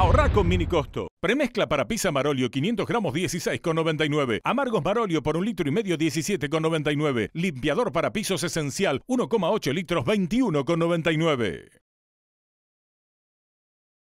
Ahorra con mini costo. Premezcla para pizza Marolio 500 gramos 16,99. Amargos Marolio por un litro y medio 17,99. Limpiador para pisos esencial 1,8 litros 21,99.